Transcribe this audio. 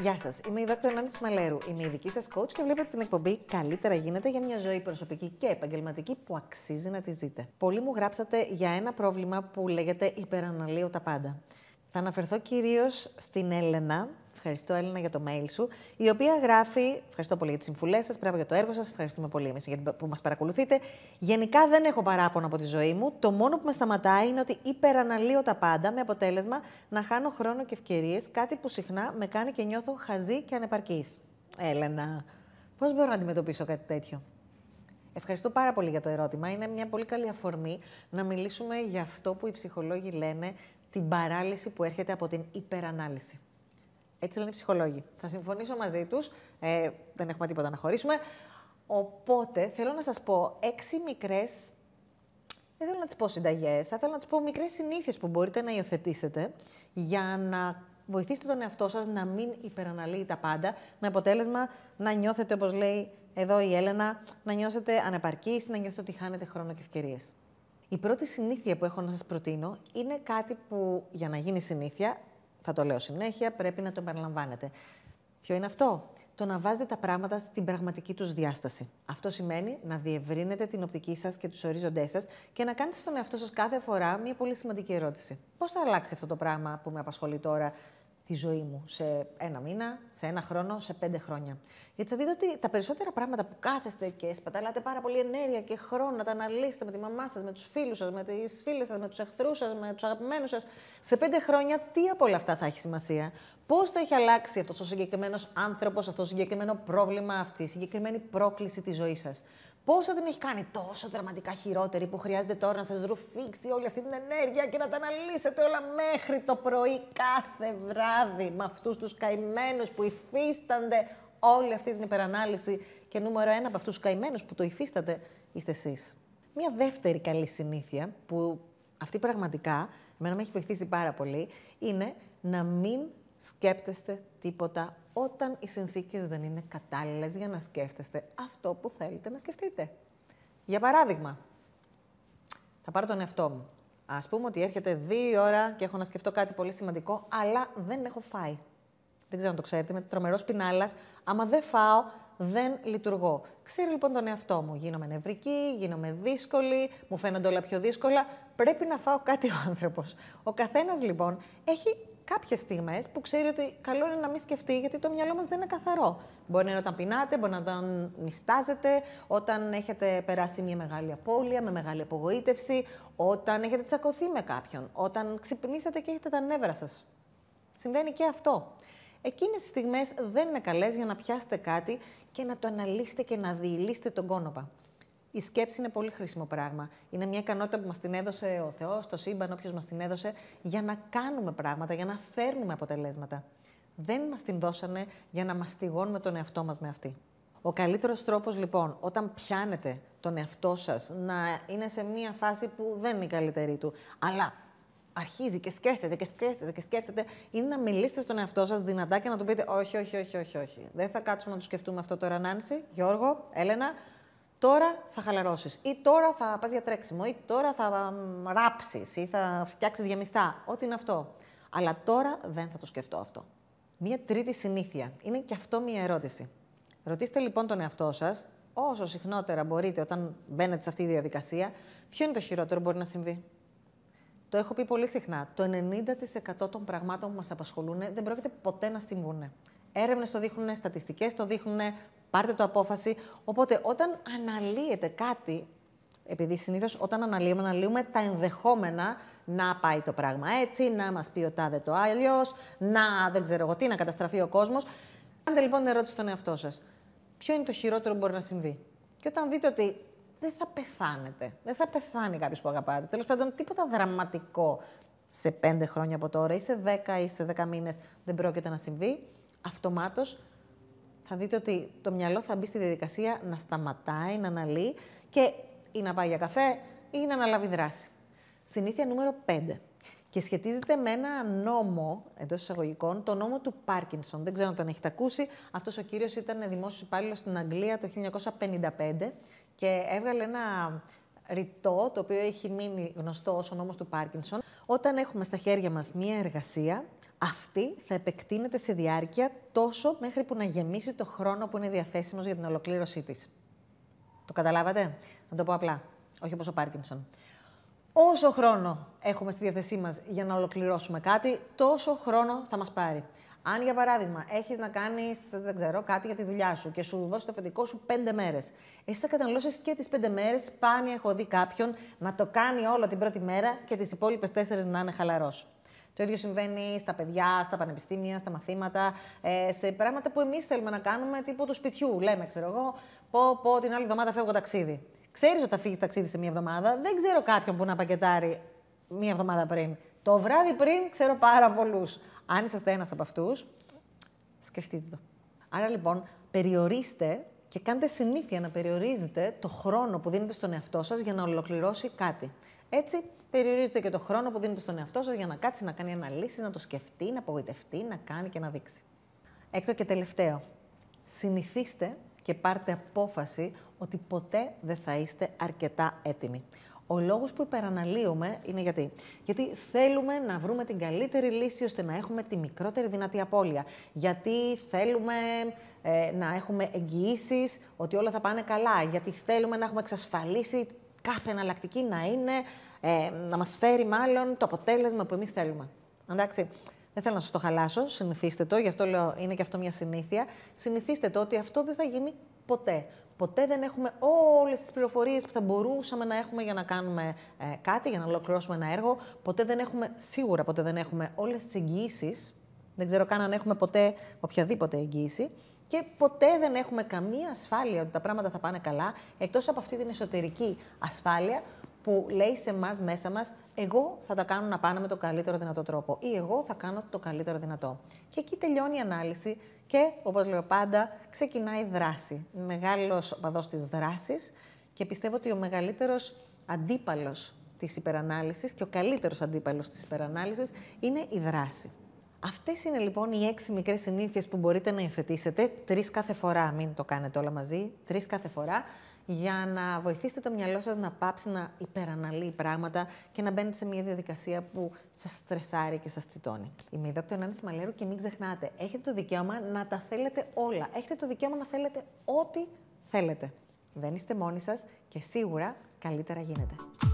Γεια σας, είμαι η Δόκτωρ Νάνη Μαλέρου. Είμαι η δική σας coach και βλέπετε την εκπομπή Καλύτερα Γίνεται για μια ζωή προσωπική και επαγγελματική που αξίζει να τη ζείτε. Πολλοί μου γράψατε για ένα πρόβλημα που λέγεται Υπεραναλύω τα πάντα. Θα αναφερθώ κυρίως στην Έλενα, Ευχαριστώ, Έλληνα, για το mail σου, η οποία γράφει. Ευχαριστώ πολύ για τις συμβουλές σας, πράγμα για το έργο σας. Ευχαριστούμε πολύ εμείς που μας παρακολουθείτε. Γενικά δεν έχω παράπονο από τη ζωή μου. Το μόνο που με σταματάει είναι ότι υπεραναλύω τα πάντα με αποτέλεσμα να χάνω χρόνο και ευκαιρίες, κάτι που συχνά με κάνει και νιώθω χαζή και ανεπαρκής. Έλενα, πώς μπορώ να αντιμετωπίσω κάτι τέτοιο. Ευχαριστώ πάρα πολύ για το ερώτημα. Είναι μια πολύ καλή αφορμή να μιλήσουμε για αυτό που οι ψυχολόγοι λένε την παράλυση που έρχεται από την υπερανάλυση. Έτσι λένε οι ψυχολόγοι. Θα συμφωνήσω μαζί τους. Ε, δεν έχουμε τίποτα να χωρίσουμε. Οπότε θέλω να σας πω έξι μικρές. Δεν θέλω να τις πω συνταγές. Θα θέλω να τις πω μικρές συνήθειες που μπορείτε να υιοθετήσετε για να βοηθήσετε τον εαυτό σας να μην υπεραναλύει τα πάντα. Με αποτέλεσμα να νιώθετε, όπως λέει εδώ η Έλενα, να νιώσετε ανεπαρκή, να νιώθετε ότι χάνετε χρόνο και ευκαιρίες. Η πρώτη συνήθεια που έχω να σας προτείνω είναι κάτι που για να γίνει συνήθεια θα το λέω συνέχεια, πρέπει να το επαναλαμβάνετε. Ποιο είναι αυτό? Το να βάζετε τα πράγματα στην πραγματική τους διάσταση. Αυτό σημαίνει να διευρύνετε την οπτική σας και τους οριζοντές σας και να κάνετε στον εαυτό σας κάθε φορά μια πολύ σημαντική ερώτηση. Πώς θα αλλάξει αυτό το πράγμα που με απασχολεί τώρα τη ζωή μου σε ένα μήνα, σε ένα χρόνο, σε πέντε χρόνια. Γιατί θα δείτε ότι τα περισσότερα πράγματα που κάθεστε και σπαταλάτε πάρα πολύ ενέργεια και χρόνο, να τα αναλύσετε με τη μαμά σας, με τους φίλους σας, με τις φίλες σας, με τους εχθρούς σας, με τους αγαπημένους σας. Σε πέντε χρόνια, τι από όλα αυτά θα έχει σημασία. Πώς θα έχει αλλάξει αυτός ο συγκεκριμένος άνθρωπος, αυτό το συγκεκριμένο πρόβλημα, αυτή η συγκεκριμένη πρόκληση της ζωής σας. Πόσο την έχει κάνει τόσο δραματικά χειρότερη που χρειάζεται τώρα να σας ρουφήξει όλη αυτή την ενέργεια και να τα αναλύσετε όλα μέχρι το πρωί κάθε βράδυ με αυτούς τους καημένους που υφίστανται όλη αυτή την υπερανάλυση και νούμερο ένα από αυτούς τους καημένους που το υφίστανται είστε εσείς. Μια δεύτερη καλή συνήθεια που αυτή πραγματικά εμένα με έχει βοηθήσει πάρα πολύ είναι να μην σκέπτεστε τίποτα όταν οι συνθήκες δεν είναι κατάλληλες για να σκέφτεστε αυτό που θέλετε να σκεφτείτε. Για παράδειγμα, θα πάρω τον εαυτό μου. Ας πούμε ότι έρχεται δύο ώρα και έχω να σκεφτώ κάτι πολύ σημαντικό, αλλά δεν έχω φάει. Δεν ξέρω αν το ξέρετε, με τρομερός πινάλας. Άμα δεν φάω, δεν λειτουργώ. Ξέρω λοιπόν τον εαυτό μου. Γίνομαι νευρική, γίνομαι δύσκολη, μου φαίνονται όλα πιο δύσκολα. Πρέπει να φάω κάτι ο άνθρωπος. Ο καθένας λοιπόν έχει κάποιες στιγμές που ξέρει ότι καλό είναι να μην σκεφτεί, γιατί το μυαλό μας δεν είναι καθαρό. Μπορεί να είναι όταν πεινάτε, μπορεί να είναι όταν νιστάζετε, όταν έχετε περάσει μια μεγάλη απώλεια, με μεγάλη απογοήτευση, όταν έχετε τσακωθεί με κάποιον, όταν ξυπνήσατε και έχετε τα νεύρα σας. Συμβαίνει και αυτό. Εκείνες τις στιγμές δεν είναι καλές για να πιάσετε κάτι και να το αναλύσετε και να διηλύσετε τον κόνοπα η σκέψη είναι πολύ χρήσιμο πράγμα. Είναι μια ικανότητα που μας την έδωσε ο Θεός, το σύμπαν, όποιος μας την έδωσε, για να κάνουμε πράγματα, για να φέρνουμε αποτελέσματα. Δεν μας την δώσανε για να μαστιγώνουμε τον εαυτό μας με αυτή. Ο καλύτερος τρόπος λοιπόν, όταν πιάνετε τον εαυτό σας να είναι σε μία φάση που δεν είναι η καλύτερη του, αλλά αρχίζει και σκέφτεται και σκέφτεται και σκέφτεται, είναι να μιλήσετε στον εαυτό σας δυνατά και να του πείτε όχι, όχι, όχι, όχι, όχι. Δεν θα κάτσουμε να το σκεφτούμε αυτό τώρα, Νάνση, Γιώργο, Έλενα, τώρα θα χαλαρώσεις. Ή τώρα θα πας για τρέξιμο, ή τώρα θα ράψεις, ή θα φτιάξεις γεμιστά. Ό,τι είναι αυτό. Αλλά τώρα δεν θα το σκεφτώ αυτό. Μία τρίτη συνήθεια. Είναι και αυτό μία ερώτηση. Ρωτήστε λοιπόν τον εαυτό σας, όσο συχνότερα μπορείτε όταν μπαίνετε σε αυτή τη διαδικασία, ποιο είναι το χειρότερο που μπορεί να συμβεί. Το έχω πει πολύ συχνά. Το 90% των πραγμάτων που μας απασχολούν δεν πρόκειται ποτέ να συμβούν. Έρευνες το δείχνουν, στατιστικές το δείχνουν, πάρτε το απόφαση. Οπότε όταν αναλύεται κάτι, επειδή συνήθως όταν αναλύουμε, αναλύουμε τα ενδεχόμενα να πάει το πράγμα έτσι, να μας πει ο τάδε το άλλο, να δεν ξέρω εγώ τι, να καταστραφεί ο κόσμος. Κάντε λοιπόν την ερώτηση στον εαυτό σας. Ποιο είναι το χειρότερο που μπορεί να συμβεί. Και όταν δείτε ότι δεν θα πεθάνετε, δεν θα πεθάνει κάποιος που αγαπάτε, τέλος πάντων τίποτα δραματικό σε πέντε χρόνια από τώρα ή σε δέκα ή σε δέκα μήνες δεν πρόκειται να συμβεί, αυτομάτως θα δείτε ότι το μυαλό θα μπει στη διαδικασία να σταματάει, να αναλύει και ή να πάει για καφέ ή να αναλάβει δράση. Συνήθεια νούμερο 5. Και σχετίζεται με ένα νόμο εντός εισαγωγικών, το νόμο του Πάρκινσον. Δεν ξέρω αν τον έχετε ακούσει. Αυτός ο κύριος ήταν δημόσιος υπάλληλος στην Αγγλία το 1955 και έβγαλε ένα ρητό, το οποίο έχει μείνει γνωστό ως ο νόμος του Πάρκινσον. Όταν έχουμε στα χέρια μας μία εργασία, αυτή θα επεκτείνεται σε διάρκεια τόσο μέχρι που να γεμίσει το χρόνο που είναι διαθέσιμος για την ολοκλήρωσή της. Το καταλάβατε? Να το πω απλά. Όχι όπως ο Πάρκινσον. Όσο χρόνο έχουμε στη διάθεσή μας για να ολοκληρώσουμε κάτι, τόσο χρόνο θα μας πάρει. Αν για παράδειγμα έχεις να κάνεις κάτι για τη δουλειά σου και σου δώσεις το φεντικό σου πέντε μέρες, εσύ θα καταναλώσεις και τις πέντε μέρες. Σπάνια έχω δει κάποιον να το κάνει όλο την πρώτη μέρα και τις υπόλοιπες τέσσερις να είναι χαλαρός. Το ίδιο συμβαίνει στα παιδιά, στα πανεπιστήμια, στα μαθήματα, ε, σε πράγματα που εμείς θέλουμε να κάνουμε, τύπου του σπιτιού. Λέμε, ξέρω εγώ, πω, πω την άλλη εβδομάδα φεύγω ταξίδι. Ξέρεις ότι θα φύγεις ταξίδι σε μία εβδομάδα. Δεν ξέρω κάποιον που να πακετάρει μία εβδομάδα πριν. Το βράδυ πριν ξέρω πάρα πολλούς. Αν είσαστε ένας από αυτούς, σκεφτείτε το. Άρα λοιπόν, περιορίστε και κάντε συνήθεια να περιορίζετε το χρόνο που δίνετε στον εαυτό σας για να ολοκληρώσει κάτι. Έτσι, περιορίζετε και το χρόνο που δίνετε στον εαυτό σας για να κάτσει να κάνει αναλύσεις, να το σκεφτεί, να απογοητευτεί, να κάνει και να δείξει. Έκτο και τελευταίο. Συνηθίστε και πάρτε απόφαση ότι ποτέ δεν θα είστε αρκετά έτοιμοι. Ο λόγος που υπεραναλύουμε είναι γιατί. Γιατί θέλουμε να βρούμε την καλύτερη λύση ώστε να έχουμε τη μικρότερη δυνατή απώλεια. Γιατί θέλουμε ε, να έχουμε εγγυήσεις ότι όλα θα πάνε καλά. Γιατί θέλουμε να έχουμε εξασφαλίσει κάθε εναλλακτική να είναι, ε, να μας φέρει μάλλον το αποτέλεσμα που εμείς θέλουμε. Εντάξει, δεν θέλω να σας το χαλάσω, συνηθίστε το, γι' αυτό λέω είναι και αυτό μια συνήθεια. Συνηθίστε το ότι αυτό δεν θα γίνει ποτέ ποτέ δεν έχουμε όλες τις πληροφορίες που θα μπορούσαμε να έχουμε για να κάνουμε ε, κάτι, για να ολοκληρώσουμε ένα έργο. Ποτέ δεν έχουμε, σίγουρα ποτέ δεν έχουμε όλες τις εγγυήσεις. Δεν ξέρω καν αν έχουμε ποτέ οποιαδήποτε εγγύηση. Και ποτέ δεν έχουμε καμία ασφάλεια ότι τα πράγματα θα πάνε καλά, εκτός από αυτή την εσωτερική ασφάλεια που λέει σε εμάς μέσα μας, εγώ θα τα κάνω να πάνε με τον καλύτερο δυνατό τρόπο ή εγώ θα κάνω το καλύτερο δυνατό. Και εκεί τελειώνει η ανάλυση και, όπως λέω πάντα, ξεκινάει η δράση. μεγάλος οπαδός της δράσης, και πιστεύω ότι ο μεγαλύτερος αντίπαλος της υπερανάλυσης και ο καλύτερος αντίπαλος της υπερανάλυσης είναι η δράση. Αυτές είναι λοιπόν οι έξι μικρές συνήθειες που μπορείτε να υιοθετήσετε, τρεις κάθε φορά, μην το κάνετε όλα μαζί, τρεις κάθε φορά, για να βοηθήσετε το μυαλό σας να πάψει να υπεραναλύει πράγματα και να μπαίνετε σε μια διαδικασία που σας στρεσάρει και σας τσιτώνει. Είμαι η Δόκτωρ Νάνη Μαλέρου και μην ξεχνάτε, έχετε το δικαίωμα να τα θέλετε όλα. Έχετε το δικαίωμα να θέλετε ό,τι θέλετε. Δεν είστε μόνοι σας και σίγουρα καλύτερα γίνεται.